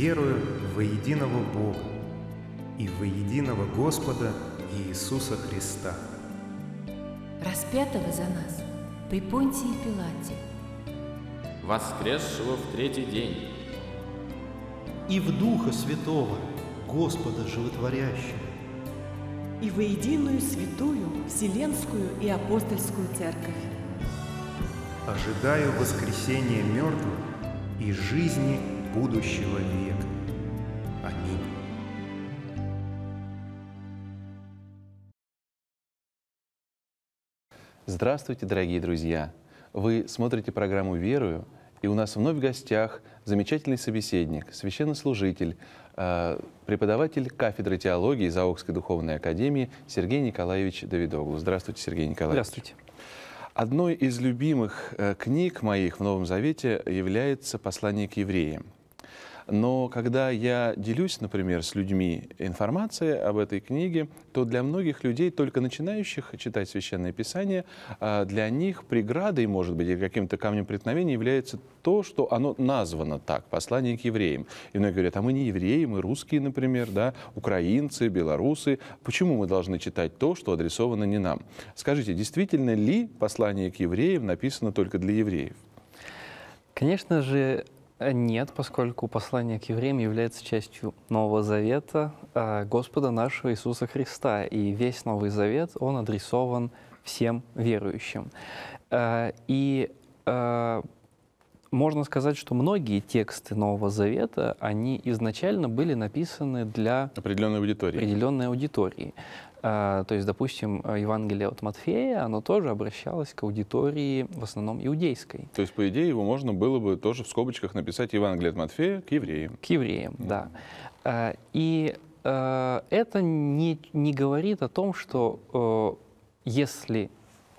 верую во единого Бога и во единого Господа Иисуса Христа, распятого за нас при Понтии Пилате, воскресшего в третий день, и в Духа Святого, Господа Животворящего, и во единую святую Вселенскую и Апостольскую Церковь. Ожидаю воскресения мертвых и жизни будущего века. Аминь. Здравствуйте, дорогие друзья! Вы смотрите программу «Верую», и у нас вновь в гостях замечательный собеседник, священнослужитель, э, преподаватель кафедры теологии Заокской духовной академии Сергей Николаевич Давидоглу. Здравствуйте, Сергей Николаевич. Здравствуйте. Одной из любимых э, книг моих в Новом Завете является «Послание к евреям». Но когда я делюсь, например, с людьми информацией об этой книге, то для многих людей, только начинающих читать Священное Писание, а, для них преградой, может быть, или каким-то камнем преткновения является то, что оно названо так, послание к евреям. И многие говорят, а мы не евреи, мы русские, например, да, украинцы, белорусы. Почему мы должны читать то, что адресовано не нам? Скажите, действительно ли послание к евреям написано только для евреев? Конечно же, Э, нет, поскольку послание к евреям является частью Нового Завета э, Господа нашего Иисуса Христа, и весь Новый Завет, он адресован всем верующим. Э, и можно сказать, что многие тексты Нового Завета, они изначально были написаны для определенной аудитории. Определенной аудитории. А, то есть, допустим, э, Евангелие от Матфея, оно тоже обращалось к аудитории в основном иудейской. То есть, по идее, его можно было бы тоже в скобочках написать Евангелие от Матфея к евреям. К евреям, mm. да. А, и э, это не, не говорит о том, что э, если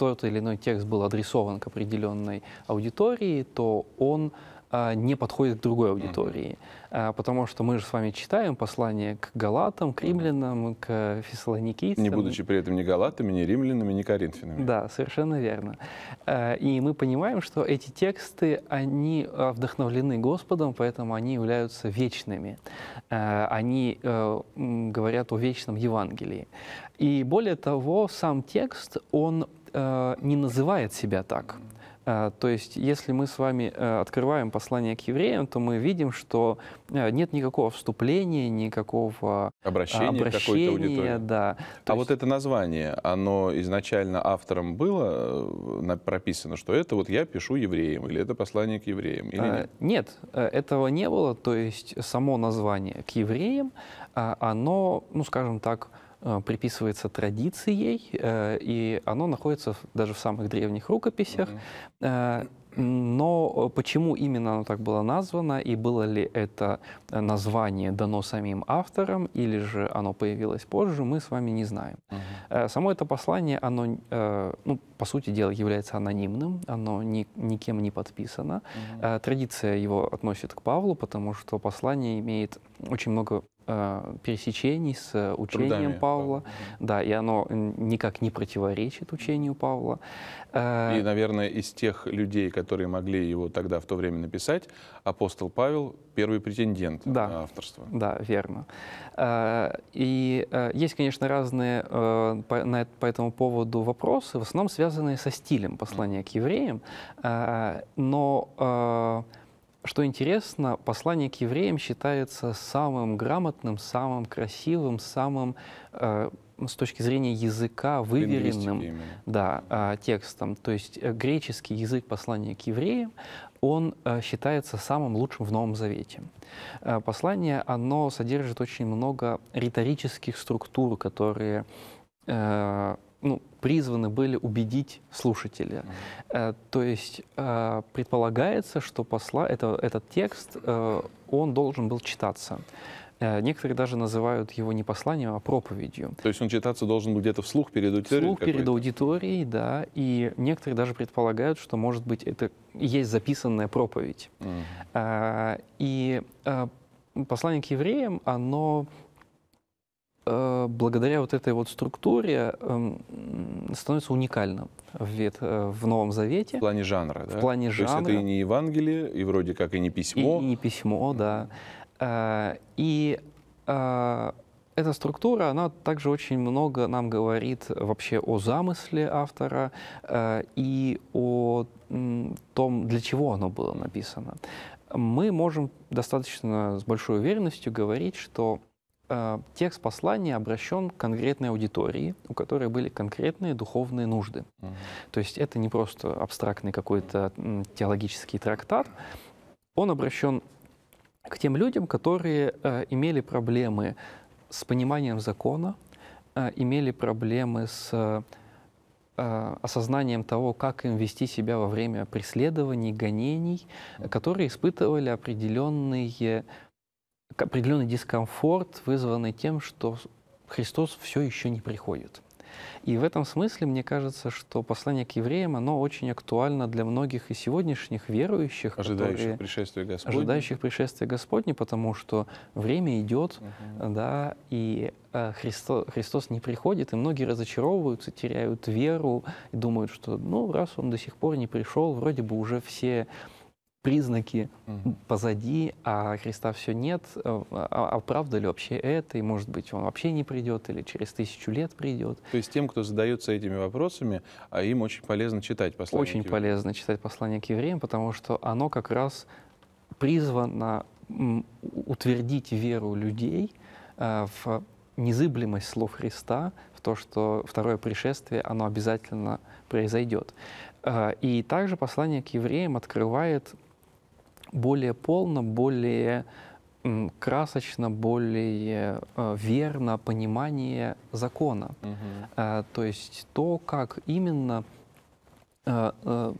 тот или иной текст был адресован к определенной аудитории, то он а, не подходит к другой аудитории. Mm-hmm. Потому что мы же с вами читаем послание к Галатам, к римлянам, к фессалоникийцам. Не будучи при этом ни Галатами, ни римлянами, ни коринфянами. Да, совершенно верно. А, и мы понимаем, что эти тексты, они вдохновлены Господом, поэтому они являются вечными. Они говорят о вечном Евангелии. И более того, сам текст, он Э, не называет себя так. Э, то есть, если мы с вами э, открываем послание к евреям, то мы видим, что нет никакого вступления, никакого а, обращения, обращения да. А то а есть... вот это название, оно изначально автором было прописано, что это вот я пишу евреям, или это послание к евреям, или нет? Нет, этого не было, то есть само название к евреям, а, оно, ну скажем так, а, приписывается традицией, э, и оно находится даже в самых древних рукописях. Э, но почему именно оно так было названо, и было ли это название дано самим автором, или же оно появилось позже, мы с вами не знаем. Uh-huh. Само это послание, оно, ну, по сути дела, является анонимным, оно ни, никем не подписано. Uh-huh. Традиция его относит к Павлу, потому что послание имеет очень много э, пересечений с э, учением Трудами, Павла, да. да, и оно э, никак не противоречит учению Павла. Э, и, наверное, из тех людей, которые могли его тогда в то время написать, апостол Павел первый претендент да, на авторство. Да, верно. и есть, конечно, разные по, этому поводу вопросы, в основном связанные со стилем послания к евреям, но что интересно, послание к евреям считается самым грамотным, самым красивым, самым э, с точки зрения языка выверенным да, э, текстом. То есть э, греческий язык послания к евреям, он э, считается самым лучшим в Новом Завете. Э, послание, оно содержит очень много риторических структур, которые... Э, ну, призваны были убедить слушателя. Mm-hmm. То есть э, предполагается, что посла, это, этот текст, э, он должен был читаться. Некоторые даже называют его не посланием, а проповедью. То есть он читаться должен был где-то вслух перед аудиторией? Вслух перед аудиторией, да. И некоторые даже предполагают, что, может быть, это есть записанная проповедь. Mm. И послание к евреям, оно Э, благодаря вот этой вот структуре эм, становится уникальным в, вет, э, в Новом Завете. В плане жанра, да? В плане То жанра. То есть это и не Евангелие, и вроде как и не письмо. И, и не письмо, да. Э, и эта структура, она также очень много нам говорит вообще о замысле автора и о том, для чего оно было написано. Мы можем достаточно с большой уверенностью говорить, что Э, текст послания обращен к конкретной аудитории, у которой были конкретные духовные нужды. Mm-hmm. То есть это не просто абстрактный какой-то теологический трактат, он обращен к тем людям, которые э, имели проблемы с пониманием закона, э, имели проблемы с э, осознанием того, как им вести себя во время преследований, гонений, которые испытывали определенные определенный дискомфорт, вызванный тем, что Христос все еще не приходит. И в этом смысле мне кажется, что послание к евреям, оно очень актуально для многих и сегодняшних верующих, ожидающих которые, пришествия Господня, ожидающих пришествия Господня, потому что время идет, угу. да, и э, Христо, Христос не приходит, и многие разочаровываются, теряют веру и думают, что, ну, раз он до сих пор не пришел, вроде бы уже все признаки угу. позади, а Христа все нет, э, а, а правда ли вообще это, и может быть он вообще не придет, или через тысячу лет придет. То есть тем, кто задается этими вопросами, а им очень полезно читать послание Очень полезно читать послание к евреям, потому что оно как раз призвано утвердить веру людей э, в незыблемость слов Христа, в то, что второе пришествие, оно обязательно произойдет. Э, и также послание к евреям открывает более полно, более красочно, более э, верно понимание закона. Угу. То есть то, как именно э,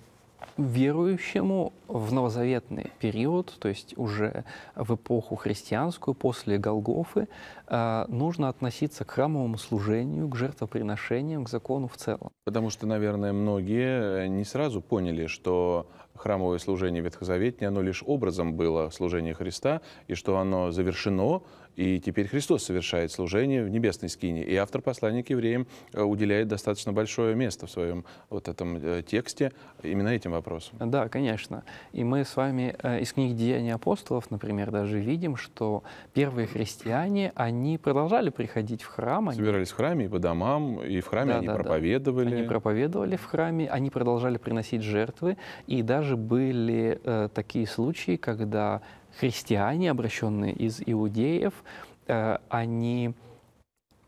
верующему в новозаветный период, то есть уже в эпоху христианскую, после Голгофы, нужно относиться к храмовому служению, к жертвоприношениям, к закону в целом. Потому что, наверное, многие не сразу поняли, что храмовое служение ветхозаветнее, оно лишь образом было служение Христа, и что оно завершено, и теперь Христос совершает служение в небесной скине. И автор послания к евреям э, уделяет достаточно большое место в своем э, вот этом э, тексте именно этим вопросам. Да, конечно. И мы с вами из книг «Деяния апостолов», например, даже видим, что первые христиане, они продолжали приходить в храм. Они... Собирались в храме и по домам, и в храме да, они да, проповедовали. Да. Они проповедовали в храме, они продолжали приносить жертвы, и даже тоже были э, такие случаи, когда христиане, обращенные из иудеев, э, они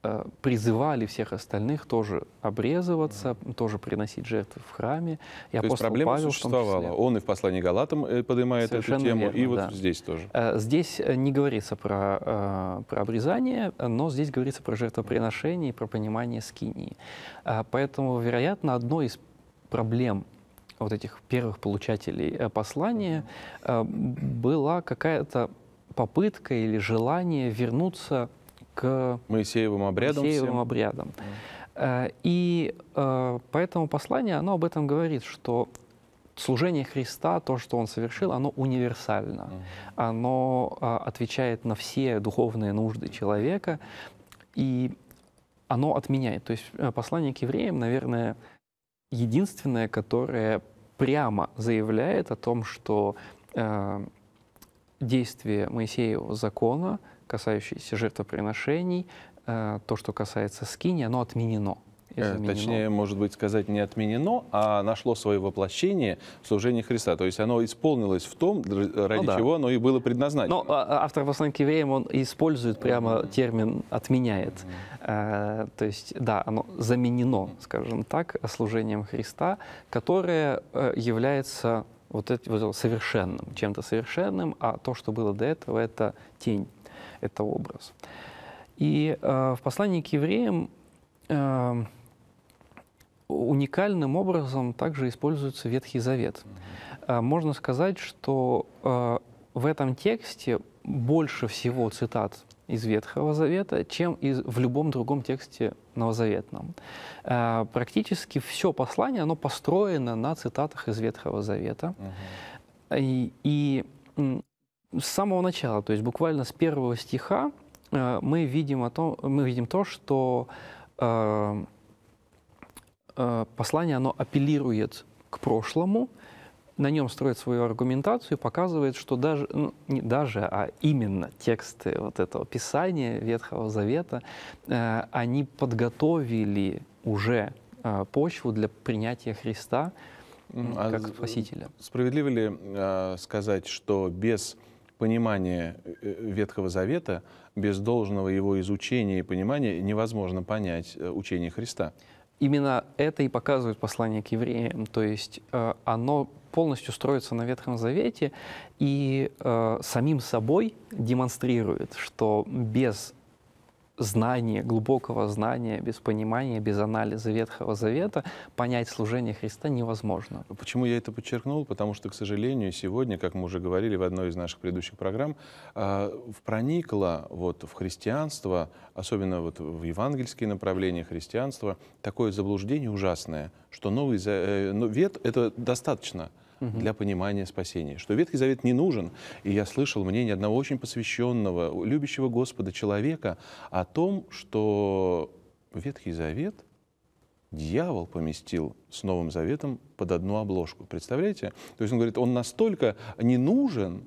э, призывали всех остальных тоже обрезываться, mm -hmm. тоже приносить жертвы в храме. И То есть проблема Павел, существовала. Он и в послании Галатам э, поднимает Совершенно эту тему, верно, и вот да. здесь тоже. Э, здесь не говорится про, про обрезание, но здесь говорится про жертвоприношение и про понимание скинии. Поэтому, вероятно, одно из проблем вот этих первых получателей э, послания э, была какая-то попытка или желание вернуться к Моисеевым обрядам. Моисеевым всем. обрядам. Э, и поэтому послание, оно об этом говорит, что служение Христа, то, что Он совершил, оно универсально. Оно а, отвечает на все духовные нужды человека, и оно отменяет. То есть послание к евреям, наверное, единственное, которое прямо заявляет о том, что э, действие Моисеева закона, касающееся жертвоприношений, э, то, что касается скини, оно отменено изменено. Э, точнее, может быть, сказать не отменено, а нашло свое воплощение в служении Христа. То есть оно исполнилось в том, э, ради ну, да. чего оно и было предназначено. Но а, а, автор послания к евреям, он использует прямо термин «отменяет». Э, то есть, да, оно заменено, скажем так, служением Христа, которое является вот этим вот совершенным, чем-то совершенным, а то, что было до этого, это тень, это образ. И э, в послании к евреям э, уникальным образом также используется Ветхий Завет. А, можно сказать, что а, в этом тексте больше всего цитат из Ветхого Завета, чем из, в любом другом тексте новозаветном. А, практически все послание оно построено на цитатах из Ветхого Завета. Угу. И, и с самого начала, то есть буквально с первого стиха, мы видим, о том, мы видим то, что Э, послание, оно апеллирует к прошлому, на нем строит свою аргументацию показывает, что даже, ну, не даже, а именно тексты вот этого Писания Ветхого Завета, э, они подготовили уже э, почву для принятия Христа э, а как Спасителя. Справедливо ли э, сказать, что без понимания э, Ветхого Завета, без должного его изучения и понимания невозможно понять э, учение Христа? именно это и показывает послание к евреям. То есть э, оно полностью строится на Ветхом Завете и э, самим собой демонстрирует, что без знания, глубокого знания, без понимания, без анализа Ветхого Завета понять служение Христа невозможно. Почему я это подчеркнул? Потому что, к сожалению, сегодня, как мы уже говорили в одной из наших предыдущих программ, а, проникло вот в христианство, особенно вот в евангельские направления христианства, такое заблуждение ужасное, что Новый э, ну, Вет, это достаточно — угу. для понимания спасения. Что Ветхий Завет не нужен. И я слышал мнение одного очень посвященного, любящего Господа человека о том, что Ветхий Завет – дьявол поместил с Новым Заветом под одну обложку. Представляете? То есть он говорит, он настолько не нужен,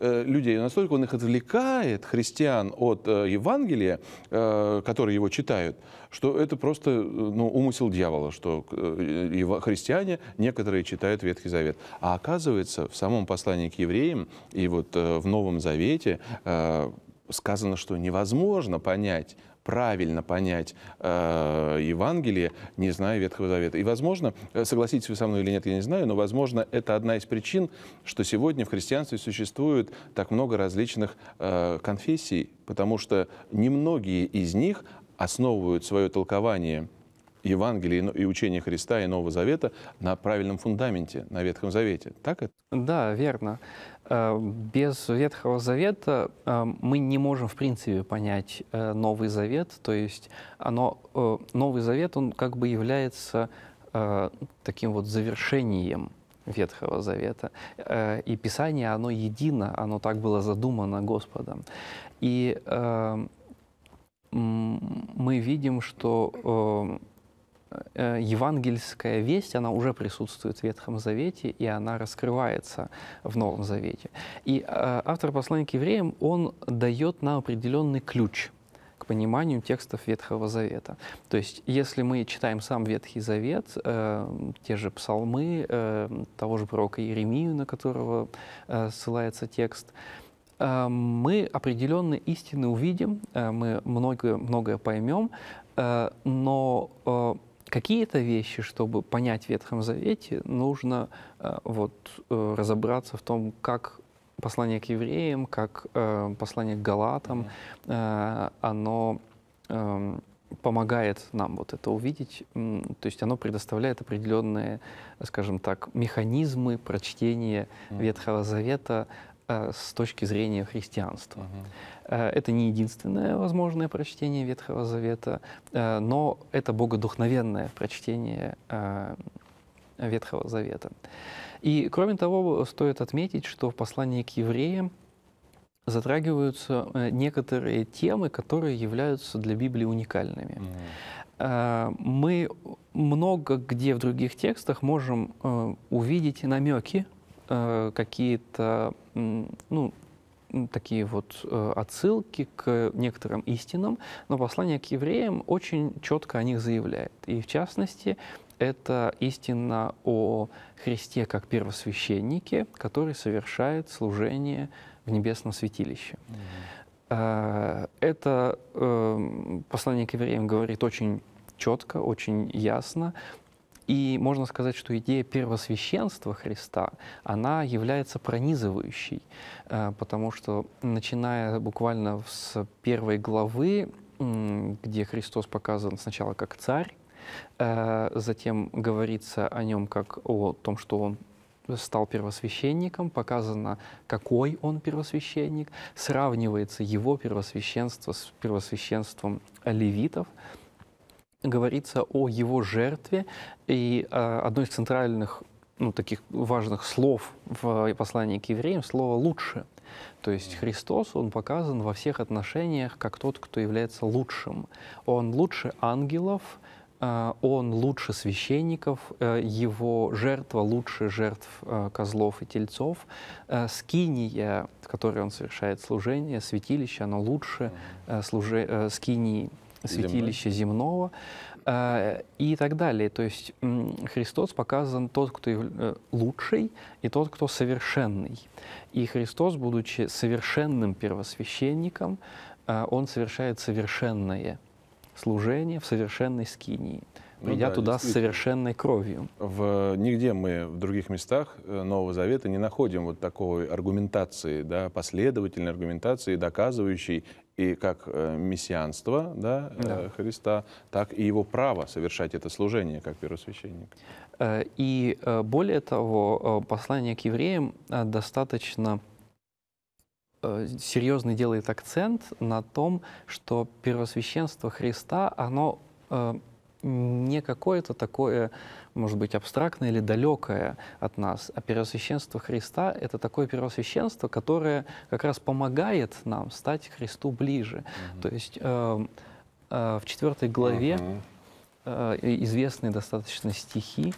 Э, людей, настолько он их отвлекает, христиан, от э, Евангелия, э, которые его читают, что это просто ну, умысел дьявола, что христиане некоторые читают Ветхий Завет. А оказывается, в самом послании к евреям и вот в Новом Завете сказано, что невозможно понять правильно понять э, Евангелие, не зная Ветхого Завета. И, возможно, э, согласитесь вы со мной или нет, я не знаю, но, возможно, это одна из причин, что сегодня в христианстве существует так много различных э, конфессий, потому что немногие из них основывают свое толкование Евангелия и учения Христа и Нового Завета на правильном фундаменте, на Ветхом Завете. Так это? Да, верно. Э, без Ветхого Завета э, мы не можем, в принципе, понять э, Новый Завет. То есть оно, Новый Завет, он как бы является таким вот завершением Ветхого Завета. И Писание, оно едино, оно так было задумано Господом. И мы видим, что Э, евангельская весть, она уже присутствует в Ветхом Завете, и она раскрывается в Новом Завете. И э, автор послания к евреям, он дает нам определенный ключ к пониманию текстов Ветхого Завета. То есть, если мы читаем сам Ветхий Завет, э, те же псалмы, э, того же пророка Иеремию, на которого э, ссылается текст, э, мы определенные истины увидим, э, мы многое, многое поймем, э, но э, Какие-то вещи, чтобы понять в Ветхом Завете, нужно э, вот, э, разобраться в том, как послание к евреям, как э, послание к галатам, оно эм, помогает нам вот это увидеть, то есть оно предоставляет определенные, скажем так, механизмы прочтения Ветхого Завета Э, с точки зрения христианства. Угу. Это не единственное возможное прочтение Ветхого Завета, э, но это богодухновенное прочтение Ветхого Завета. И, кроме того, стоит отметить, что в послании к евреям затрагиваются некоторые темы, которые являются для Библии уникальными. Mm-hmm. Мы много где в других текстах можем увидеть намеки Э, какие-то, ну, такие вот э, отсылки к некоторым истинам, но послание к евреям очень четко о них заявляет. И в частности, это истина о Христе как первосвященнике, который совершает служение в небесном святилище. Mm-hmm. это эм, послание к евреям говорит очень четко, очень ясно и можно сказать, что идея первосвященства Христа, она является пронизывающей, э, потому что начиная буквально с первой главы, где Христос показан сначала как царь, э, затем говорится о нем как о том, что он стал первосвященником, показано, какой он первосвященник, сравнивается его первосвященство с первосвященством левитов – говорится о его жертве, и э, одно из центральных ну, таких важных слов в послании к евреям слово «лучше». То есть Христос, Он показан во всех отношениях как тот, кто является лучшим. Он лучше ангелов, а, он лучше священников, э, его жертва лучше жертв э, козлов и тельцов, э, скиния, в которой он совершает служение, святилище, оно лучше служи, скинии святилище земного э, и так далее. То есть Христос показан тот, кто э, лучший, и тот, кто совершенный. И Христос, будучи совершенным первосвященником, э, он совершает совершенное служение в совершенной скинии придя ну, да, туда с совершенной кровью. В, э, нигде мы в других местах э, Нового Завета не находим вот такой аргументации, да, последовательной аргументации, доказывающей и как э, мессианство да, э, да. Христа, так и его право совершать это служение как первосвященник. Э, и более того, послание к евреям достаточно серьезно делает акцент на том, что первосвященство Христа, оно не какое-то такое, может быть, абстрактное или далекое от нас, а первосвященство Христа — это такое первосвященство, которое как раз помогает нам стать Христу ближе. Угу. То есть э, э, в четвертой главе угу. э, известные достаточно стихи,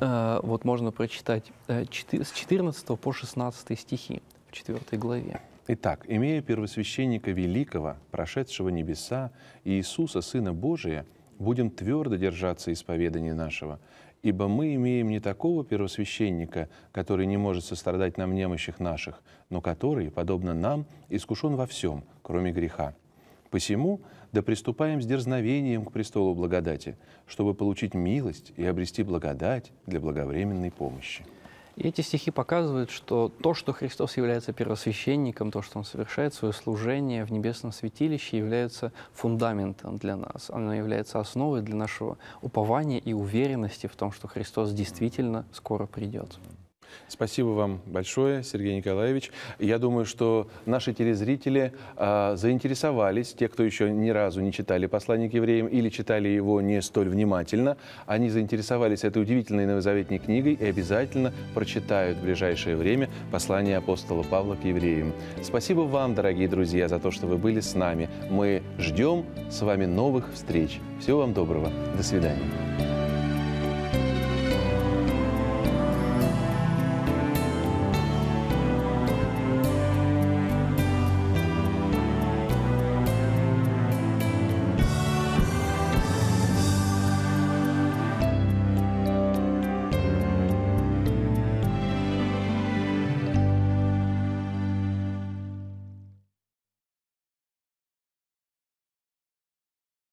э, вот можно прочитать э, 4, с 14 по 16 стихи в четвертой главе. Итак, имея первосвященника великого, прошедшего небеса, Иисуса, Сына Божия, будем твердо держаться исповедания нашего, ибо мы имеем не такого первосвященника, который не может сострадать нам немощих наших, но который, подобно нам, искушен во всем, кроме греха. Посему да приступаем с дерзновением к престолу благодати, чтобы получить милость и обрести благодать для благовременной помощи. И эти стихи показывают, что то, что Христос является первосвященником, то, что Он совершает свое служение в небесном святилище, является фундаментом для нас. Оно является основой для нашего упования и уверенности в том, что Христос действительно скоро придет. Спасибо вам большое, Сергей Николаевич. Я думаю, что наши телезрители э, заинтересовались, те, кто еще ни разу не читали «Послание к евреям» или читали его не столь внимательно, они заинтересовались этой удивительной новозаветной книгой и обязательно прочитают в ближайшее время послание апостола Павла к евреям. Спасибо вам, дорогие друзья, за то, что вы были с нами. Мы ждем с вами новых встреч. Всего вам доброго. До свидания.